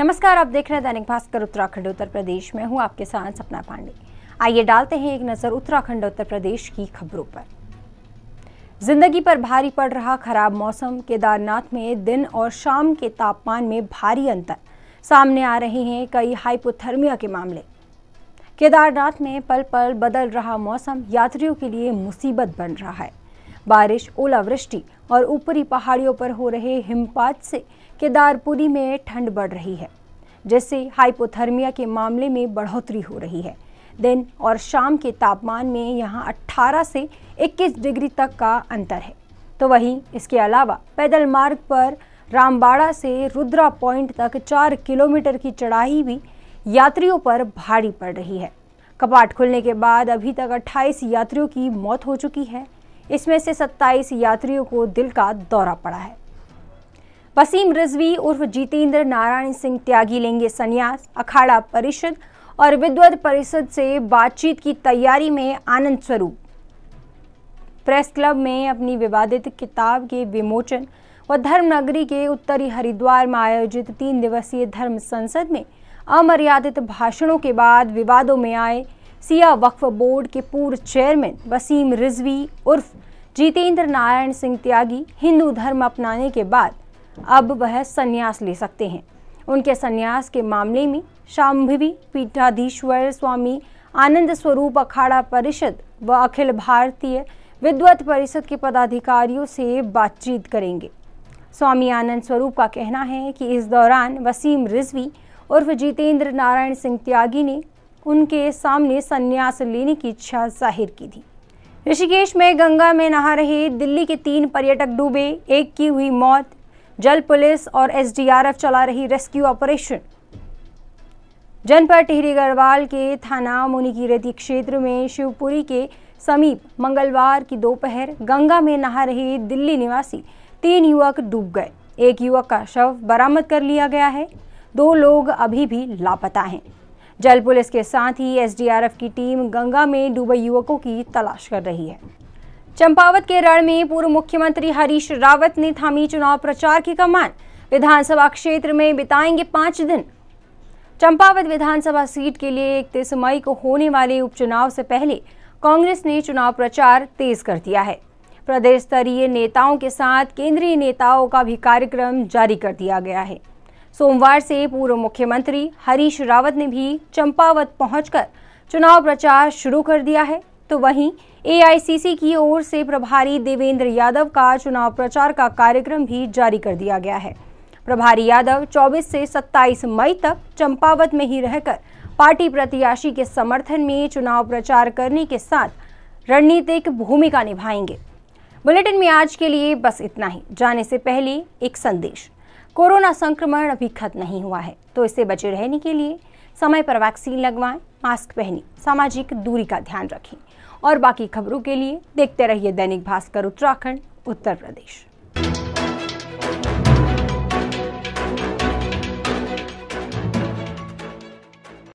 नमस्कार आप देख रहे हैं दैनिक भास्कर उत्तराखंड उत्तर प्रदेश में हूँ आपके साथ सपना पांडे आइए डालते हैं एक नज़र उत्तराखंड उत्तर प्रदेश की खबरों पर जिंदगी पर भारी पड़ रहा खराब मौसम केदारनाथ में दिन और शाम के तापमान में भारी अंतर सामने आ रहे हैं कई हाइपोथर्मिया के मामले केदारनाथ में पल पल बदल रहा मौसम यात्रियों के लिए मुसीबत बन रहा है बारिश ओलावृष्टि और ऊपरी पहाड़ियों पर हो रहे हिमपात से केदारपुरी में ठंड बढ़ रही है जिससे हाइपोथर्मिया के मामले में बढ़ोतरी हो रही है दिन और शाम के तापमान में यहाँ 18 से 21 डिग्री तक का अंतर है तो वहीं इसके अलावा पैदल मार्ग पर रामबाड़ा से रुद्रा पॉइंट तक चार किलोमीटर की चढ़ाई भी यात्रियों पर भारी पड़ रही है कपाट खुलने के बाद अभी तक 28 यात्रियों की मौत हो चुकी है इसमें से 27 यात्रियों को दिल का दौरा पड़ा है वसीम रिजवी उर्फ जितेंद्र नारायण सिंह त्यागी लेंगे संन्यास अखाड़ा परिषद और विद्वत परिषद से बातचीत की तैयारी में आनंद स्वरूप प्रेस क्लब में अपनी विवादित किताब के विमोचन व धर्मनगरी के उत्तरी हरिद्वार में आयोजित तीन दिवसीय धर्म संसद में अमर्यादित भाषणों के बाद विवादों में आए सिया वक्फ बोर्ड के पूर्व चेयरमैन वसीम रिजवी उर्फ जितेंद्र नारायण सिंह त्यागी हिंदू धर्म अपनाने के बाद अब वह संन्यास ले सकते हैं उनके संन्यास के मामले में शाम्भवी पीठाधीश्वर स्वामी आनंद स्वरूप अखाड़ा परिषद व अखिल भारतीय विद्वत परिषद के पदाधिकारियों से बातचीत करेंगे स्वामी आनंद स्वरूप का कहना है कि इस दौरान वसीम रिजवी उर्फ जितेंद्र नारायण सिंह त्यागी ने उनके सामने संन्यास लेने की इच्छा जाहिर की थी ऋषिकेश में गंगा में नहा रहे दिल्ली के तीन पर्यटक डूबे एक की हुई मौत जल पुलिस और एसडीआरएफ चला रही रेस्क्यू ऑपरेशन जनपद टिहरी गढ़वाल के थाना मुनिकीरती क्षेत्र में शिवपुरी के समीप मंगलवार की दोपहर गंगा में नहा रहे दिल्ली निवासी तीन युवक डूब गए एक युवक का शव बरामद कर लिया गया है दो लोग अभी भी लापता हैं जल पुलिस के साथ ही एसडीआरएफ की टीम गंगा में डूबे युवकों की तलाश कर रही है चंपावत के रण में पूर्व मुख्यमंत्री हरीश रावत ने थामी चुनाव प्रचार की कमान विधानसभा क्षेत्र में बिताएंगे पांच दिन चंपावत विधानसभा सीट के लिए इकतीस मई को होने वाले उपचुनाव से पहले कांग्रेस ने चुनाव प्रचार तेज कर दिया है प्रदेश स्तरीय नेताओं के साथ केंद्रीय नेताओं का भी कार्यक्रम जारी कर दिया गया है सोमवार से पूर्व मुख्यमंत्री हरीश रावत ने भी चंपावत पहुंचकर चुनाव प्रचार शुरू कर दिया है तो वहीं एआईसीसी की ओर से प्रभारी देवेंद्र यादव का चुनाव प्रचार का कार्यक्रम भी जारी कर दिया गया है प्रभारी यादव 24 से 27 मई तक चंपावत में ही रहकर पार्टी प्रत्याशी के समर्थन में चुनाव प्रचार करने के साथ रणनीतिक भूमिका निभाएंगे बुलेटिन में आज के लिए बस इतना ही जाने से पहले एक संदेश कोरोना संक्रमण अभी खत्म नहीं हुआ है तो इससे बचे रहने के लिए समय पर वैक्सीन लगवाएं मास्क पहनें सामाजिक दूरी का ध्यान रखें और बाकी खबरों के लिए देखते रहिए दैनिक भास्कर उत्तराखंड उत्तर प्रदेश